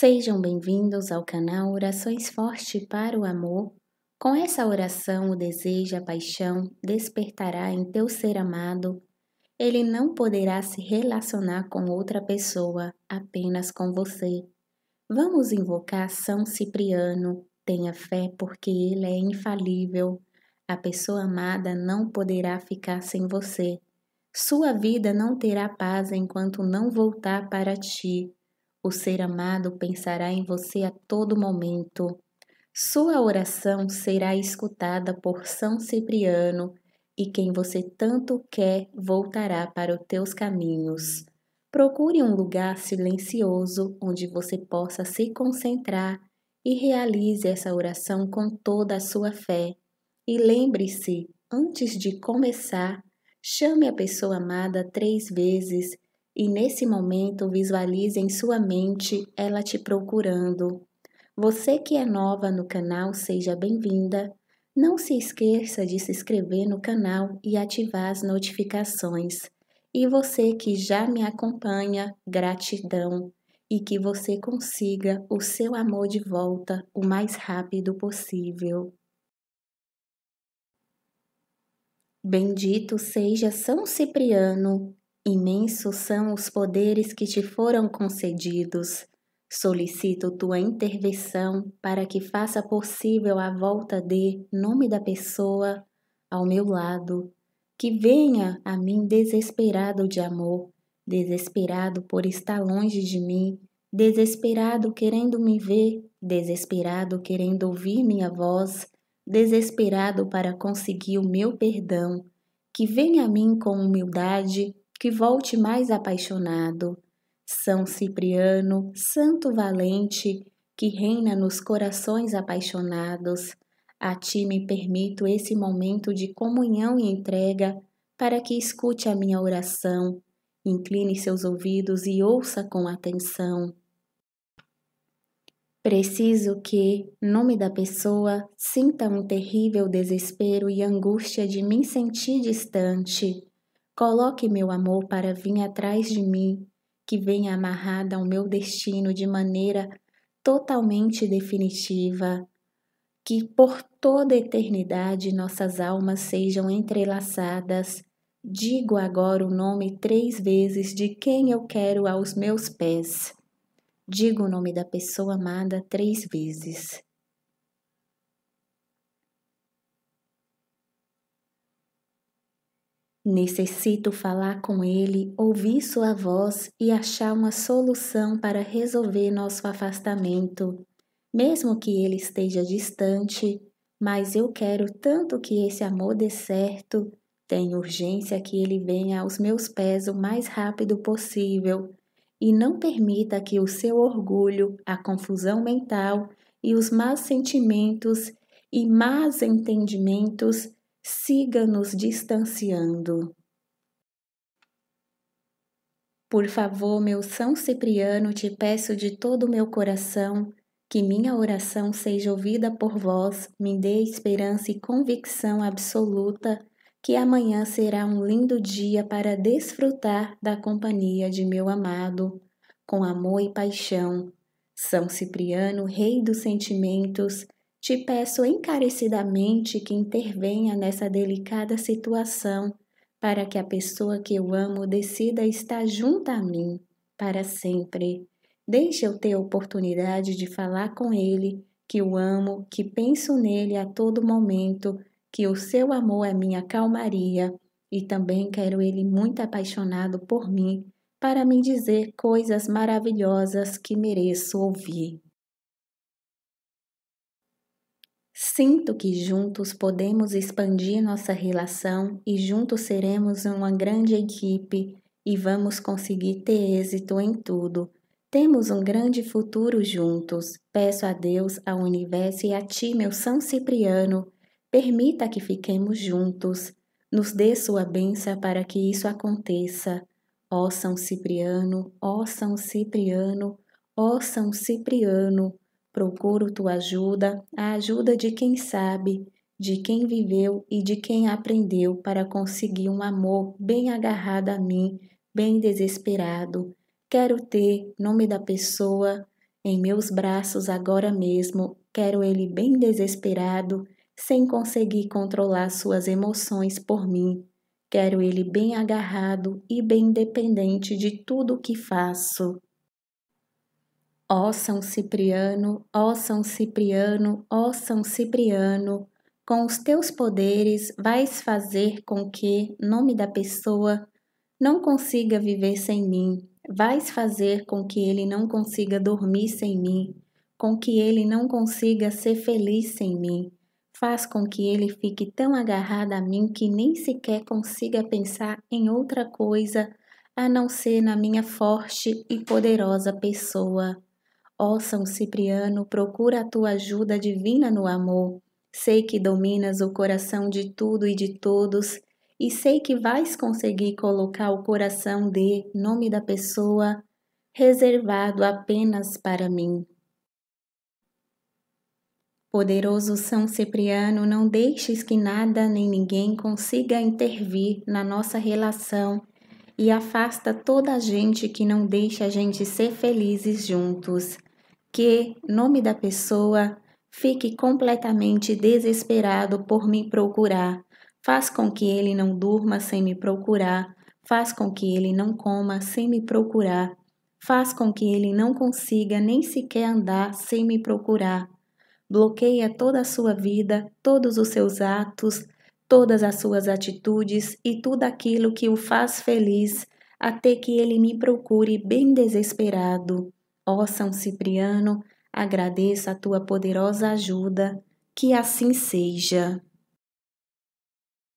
Sejam bem-vindos ao canal Orações Forte para o Amor. Com essa oração, o desejo, a paixão despertará em teu ser amado. Ele não poderá se relacionar com outra pessoa, apenas com você. Vamos invocar São Cipriano. Tenha fé, porque ele é infalível. A pessoa amada não poderá ficar sem você. Sua vida não terá paz enquanto não voltar para ti. O ser amado pensará em você a todo momento. Sua oração será escutada por São Cipriano e quem você tanto quer voltará para os teus caminhos. Procure um lugar silencioso onde você possa se concentrar e realize essa oração com toda a sua fé. E lembre-se, antes de começar, chame a pessoa amada três vezes e nesse momento visualize em sua mente ela te procurando. Você que é nova no canal, seja bem-vinda. Não se esqueça de se inscrever no canal e ativar as notificações. E você que já me acompanha, gratidão e que você consiga o seu amor de volta o mais rápido possível. Bendito seja São Cipriano Imensos são os poderes que te foram concedidos. Solicito tua intervenção para que faça possível a volta de nome da pessoa ao meu lado, que venha a mim desesperado de amor, desesperado por estar longe de mim, desesperado querendo me ver, desesperado querendo ouvir minha voz, desesperado para conseguir o meu perdão, que venha a mim com humildade, que volte mais apaixonado. São Cipriano, Santo Valente, que reina nos corações apaixonados, a ti me permito esse momento de comunhão e entrega para que escute a minha oração, incline seus ouvidos e ouça com atenção. Preciso que, nome da pessoa, sinta um terrível desespero e angústia de me sentir distante Coloque meu amor para vir atrás de mim, que venha amarrada ao meu destino de maneira totalmente definitiva. Que por toda eternidade nossas almas sejam entrelaçadas. Digo agora o nome três vezes de quem eu quero aos meus pés. Digo o nome da pessoa amada três vezes. Necessito falar com ele, ouvir sua voz e achar uma solução para resolver nosso afastamento. Mesmo que ele esteja distante, mas eu quero tanto que esse amor dê certo. Tenho urgência que ele venha aos meus pés o mais rápido possível e não permita que o seu orgulho, a confusão mental e os maus sentimentos e más entendimentos siga nos distanciando. Por favor, meu São Cipriano, te peço de todo o meu coração que minha oração seja ouvida por vós, me dê esperança e convicção absoluta que amanhã será um lindo dia para desfrutar da companhia de meu amado, com amor e paixão. São Cipriano, Rei dos Sentimentos, te peço encarecidamente que intervenha nessa delicada situação para que a pessoa que eu amo decida estar junto a mim para sempre. Deixe eu ter a oportunidade de falar com ele, que o amo, que penso nele a todo momento, que o seu amor é minha calmaria e também quero ele muito apaixonado por mim para me dizer coisas maravilhosas que mereço ouvir. Sinto que juntos podemos expandir nossa relação e juntos seremos uma grande equipe e vamos conseguir ter êxito em tudo. Temos um grande futuro juntos. Peço a Deus, ao universo e a ti, meu São Cipriano, permita que fiquemos juntos. Nos dê sua benção para que isso aconteça. Ó São Cipriano, ó São Cipriano, ó São Cipriano, Procuro tua ajuda, a ajuda de quem sabe, de quem viveu e de quem aprendeu para conseguir um amor bem agarrado a mim, bem desesperado. Quero ter nome da pessoa em meus braços agora mesmo, quero ele bem desesperado, sem conseguir controlar suas emoções por mim. Quero ele bem agarrado e bem dependente de tudo o que faço. Ó São Cipriano, ó São Cipriano, ó São Cipriano, com os teus poderes vais fazer com que, nome da pessoa, não consiga viver sem mim, vais fazer com que ele não consiga dormir sem mim, com que ele não consiga ser feliz sem mim. Faz com que ele fique tão agarrado a mim que nem sequer consiga pensar em outra coisa a não ser na minha forte e poderosa pessoa. Ó São Cipriano, procura a tua ajuda divina no amor. Sei que dominas o coração de tudo e de todos, e sei que vais conseguir colocar o coração de nome da pessoa reservado apenas para mim. Poderoso São Cipriano, não deixes que nada nem ninguém consiga intervir na nossa relação e afasta toda a gente que não deixa a gente ser felizes juntos que nome da pessoa fique completamente desesperado por me procurar, faz com que ele não durma sem me procurar, faz com que ele não coma sem me procurar, faz com que ele não consiga nem sequer andar sem me procurar. Bloqueia toda a sua vida, todos os seus atos, todas as suas atitudes e tudo aquilo que o faz feliz, até que ele me procure bem desesperado. Ó São Cipriano, agradeço a tua poderosa ajuda, que assim seja.